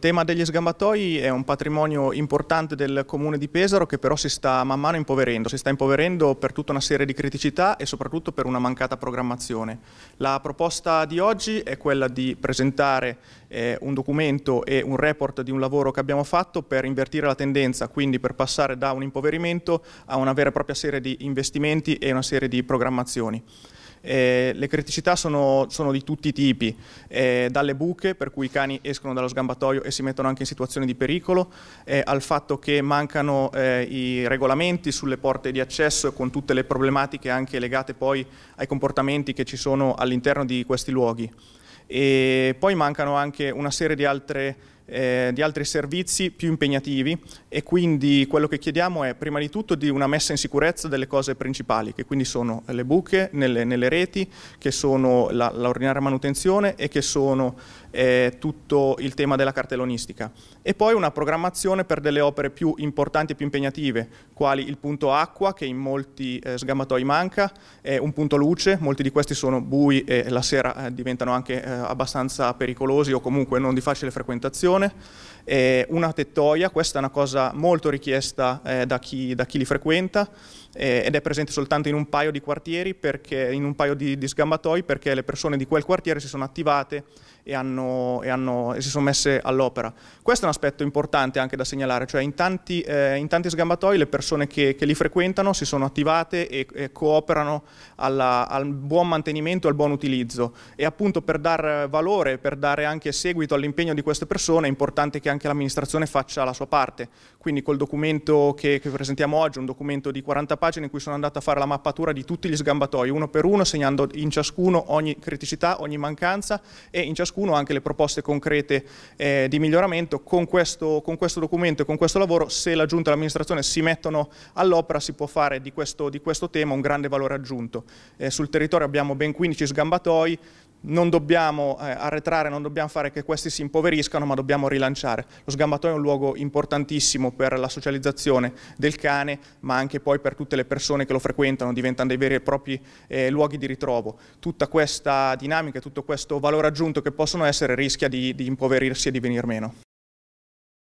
tema degli sgambatoi è un patrimonio importante del comune di Pesaro che però si sta man mano impoverendo, si sta impoverendo per tutta una serie di criticità e soprattutto per una mancata programmazione. La proposta di oggi è quella di presentare eh, un documento e un report di un lavoro che abbiamo fatto per invertire la tendenza, quindi per passare da un impoverimento a una vera e propria serie di investimenti e una serie di programmazioni. Eh, le criticità sono, sono, di tutti i tipi, eh, dalle buche per cui i cani escono dallo sgambatoio e si mettono anche in situazioni di pericolo, eh, al fatto che mancano eh, i regolamenti sulle porte di accesso con tutte le problematiche anche legate poi ai comportamenti che ci sono all'interno di questi luoghi. E poi mancano anche una serie di altre eh, di altri servizi più impegnativi e quindi quello che chiediamo è prima di tutto di una messa in sicurezza delle cose principali che quindi sono le buche nelle, nelle reti, che sono l'ordinaria manutenzione e che sono eh, tutto il tema della cartellonistica e poi una programmazione per delle opere più importanti e più impegnative quali il punto acqua che in molti eh, sgambatoi manca, un punto luce, molti di questi sono bui e la sera eh, diventano anche eh, abbastanza pericolosi o comunque non di facile frequentazione wonen. eh, una tettoia, questa è una cosa molto richiesta eh, da, chi, da, chi, li frequenta eh, ed è presente soltanto in un paio di quartieri, perché, in un paio di, di sgambatoi perché le persone di quel quartiere si sono attivate e, hanno, e, hanno, e si sono messe all'opera. Questo è un aspetto importante anche da segnalare, cioè in tanti, eh, in tanti sgambatoi le persone che, che, li frequentano si sono attivate e, e cooperano alla, al buon mantenimento e al buon utilizzo e appunto per dar valore, per dare anche seguito all'impegno di queste persone è importante che anche anche l'amministrazione faccia la sua parte. Quindi col documento che, che, presentiamo oggi, un documento di 40 pagine in cui sono andato a fare la mappatura di tutti gli sgambatoi, uno per uno, segnando in ciascuno ogni criticità, ogni mancanza e in ciascuno anche le proposte concrete eh, di miglioramento. Con questo, con questo, documento e con questo lavoro, se la Giunta e l'amministrazione si mettono all'opera, si può fare di questo, di questo, tema un grande valore aggiunto. Eh, sul territorio abbiamo ben 15 sgambatoi, non dobbiamo eh, arretrare, non dobbiamo fare che questi si impoveriscano, ma dobbiamo rilanciare. Lo sgambatoio è un luogo importantissimo per la socializzazione del cane, ma anche poi per tutte le persone che lo frequentano, diventano dei veri e propri eh, luoghi di ritrovo. Tutta questa dinamica, tutto questo valore aggiunto che possono essere rischia di, di impoverirsi e di venir meno.